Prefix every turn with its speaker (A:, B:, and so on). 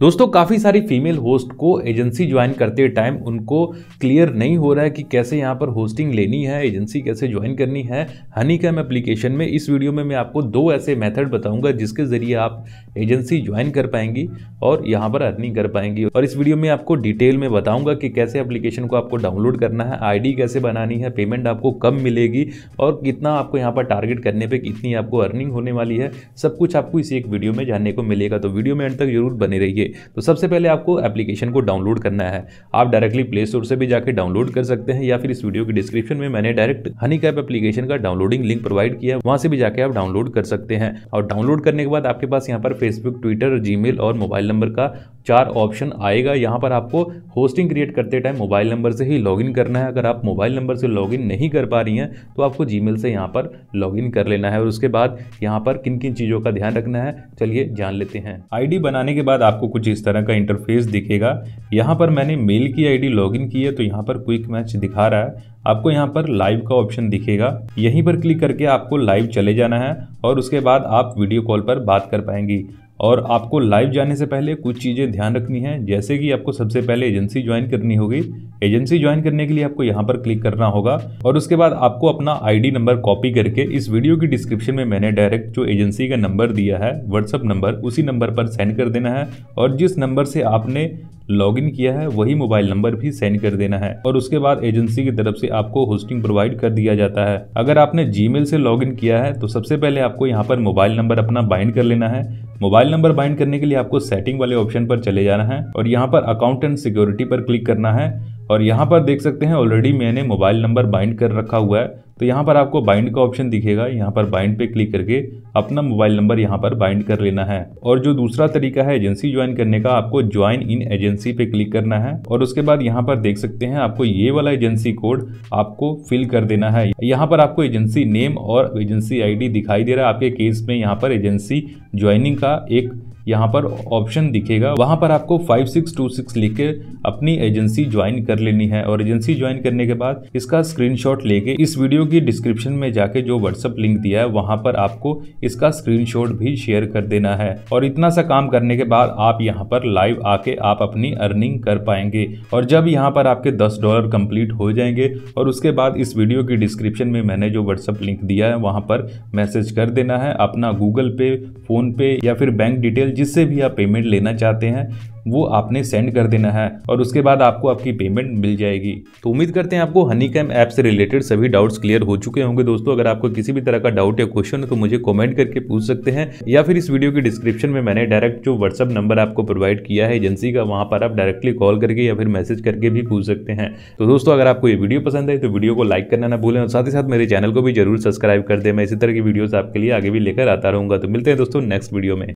A: दोस्तों काफ़ी सारी फीमेल होस्ट को एजेंसी ज्वाइन करते टाइम उनको क्लियर नहीं हो रहा है कि कैसे यहाँ पर होस्टिंग लेनी है एजेंसी कैसे ज्वाइन करनी है हनी कैम एप्लीकेशन में इस वीडियो में मैं आपको दो ऐसे मेथड बताऊंगा जिसके ज़रिए आप एजेंसी ज्वाइन कर पाएंगी और यहाँ पर अर्निंग कर पाएंगी और इस वीडियो में आपको डिटेल में बताऊँगा कि कैसे एप्लीकेशन को आपको डाउनलोड करना है आई कैसे बनानी है पेमेंट आपको कम मिलेगी और कितना आपको यहाँ पर टारगेट करने पर कितनी आपको अर्निंग होने वाली है सब कुछ आपको इसी एक वीडियो में जानने को मिलेगा तो वीडियो में एंड तक जरूर बने रहिए लीजिए तो सबसे पहले आपको एप्लीकेशन को डाउनलोड करना है आप डायरेक्टली प्ले स्टोर से भी जाकर डाउनलोड कर सकते हैं या फिर इस वीडियो के डिस्क्रिप्शन में मैंने डायरेक्ट हनी कैप एप्लीकेशन का डाउनलोडिंग लिंक प्रोवाइड किया वहाँ से भी जाकर आप डाउनलोड कर सकते हैं और डाउनलोड करने के बाद आपके पास यहाँ पर फेसबुक ट्विटर जी और मोबाइल नंबर का चार ऑप्शन आएगा यहाँ पर आपको होस्टिंग क्रिएट करते टाइम मोबाइल नंबर से ही लॉगिन करना है अगर आप मोबाइल नंबर से लॉगिन नहीं कर पा रही हैं तो आपको जीमेल से यहाँ पर लॉगिन कर लेना है और उसके बाद यहाँ पर किन किन चीज़ों का ध्यान रखना है चलिए जान लेते हैं आईडी बनाने के बाद आपको कुछ इस तरह का इंटरफेस दिखेगा यहाँ पर मैंने मेल की आईडी लॉगिन की है तो यहाँ पर क्विक मैच दिखा रहा है आपको यहाँ पर लाइव का ऑप्शन दिखेगा यहीं पर क्लिक करके आपको लाइव चले जाना है और उसके बाद आप वीडियो कॉल पर बात कर पाएंगी और आपको लाइव जाने से पहले कुछ चीज़ें ध्यान रखनी है जैसे कि आपको सबसे पहले एजेंसी ज्वाइन करनी होगी एजेंसी ज्वाइन करने के लिए आपको यहाँ पर क्लिक करना होगा और उसके बाद आपको अपना आईडी नंबर कॉपी करके इस वीडियो की डिस्क्रिप्शन में मैंने डायरेक्ट जो एजेंसी का नंबर दिया है व्हाट्सअप नंबर उसी नंबर पर सेंड कर देना है और जिस नंबर से आपने लॉगिन किया है वही मोबाइल नंबर भी सेंड कर देना है और उसके बाद एजेंसी की तरफ से आपको होस्टिंग प्रोवाइड कर दिया जाता है अगर आपने जीमेल से लॉगिन किया है तो सबसे पहले आपको यहाँ पर मोबाइल नंबर अपना बाइंड कर लेना है मोबाइल नंबर बाइंड करने के लिए आपको सेटिंग वाले ऑप्शन पर चले जाना है और यहाँ पर अकाउंट एंड सिक्योरिटी पर क्लिक करना है और यहाँ पर देख सकते हैं ऑलरेडी मैंने मोबाइल नंबर बाइंड कर रखा हुआ है तो यहाँ पर आपको बाइंड का ऑप्शन दिखेगा यहाँ पर बाइंड पे क्लिक करके अपना मोबाइल नंबर यहाँ पर बाइंड कर लेना है और जो दूसरा तरीका है एजेंसी ज्वाइन करने का आपको ज्वाइन इन एजेंसी पे क्लिक करना है और उसके बाद यहाँ पर देख सकते हैं आपको ये वाला एजेंसी कोड आपको फिल कर देना है यहाँ पर आपको एजेंसी नेम और एजेंसी आई दिखाई दे रहा है आपके केस में यहाँ पर एजेंसी ज्वाइनिंग का एक यहाँ पर ऑप्शन दिखेगा वहाँ पर आपको 5626 लिख के अपनी एजेंसी ज्वाइन कर लेनी है और एजेंसी ज्वाइन करने के बाद इसका स्क्रीनशॉट लेके इस वीडियो की डिस्क्रिप्शन में जाके जो व्हाट्सअप लिंक दिया है वहाँ पर आपको इसका स्क्रीनशॉट भी शेयर कर देना है और इतना सा काम करने के बाद आप यहाँ पर लाइव आके आप अपनी अर्निंग कर पाएंगे और जब यहाँ पर आपके दस डॉलर कंप्लीट हो जाएंगे और उसके बाद इस वीडियो की डिस्क्रिप्शन में मैंने जो व्हाट्सअप लिंक दिया है वहाँ पर मैसेज कर देना है अपना गूगल पे फ़ोन पे या फिर बैंक डिटेल जिससे भी आप पेमेंट लेना चाहते हैं वो आपने सेंड कर देना है और उसके बाद आपको आपकी पेमेंट मिल जाएगी तो उम्मीद करते हैं आपको हनी कैम ऐप से रिलेटेड सभी डाउट्स क्लियर हो चुके होंगे दोस्तों अगर आपको किसी भी तरह का डाउट या क्वेश्चन है तो मुझे कमेंट करके पूछ सकते हैं या फिर इस वीडियो के डिस्क्रिप्शन में मैंने डायरेक्ट जो व्हाट्सअप नंबर आपको प्रोवाइड किया है एजेंसी का वहाँ पर आप डायरेक्टली कॉल करके या फिर मैसेज करके भी पूछ सकते हैं तो दोस्तों अगर आपको ये वीडियो पसंद है तो वीडियो को लाइक करना ना भूलें और साथ ही साथ मेरे चैनल को भी जरूर सब्सक्राइब कर दें मैं इसी तरह की वीडियोज आपके लिए आगे भी लेकर आता रहूँगा तो मिलते हैं दोस्तों नेक्स्ट वीडियो में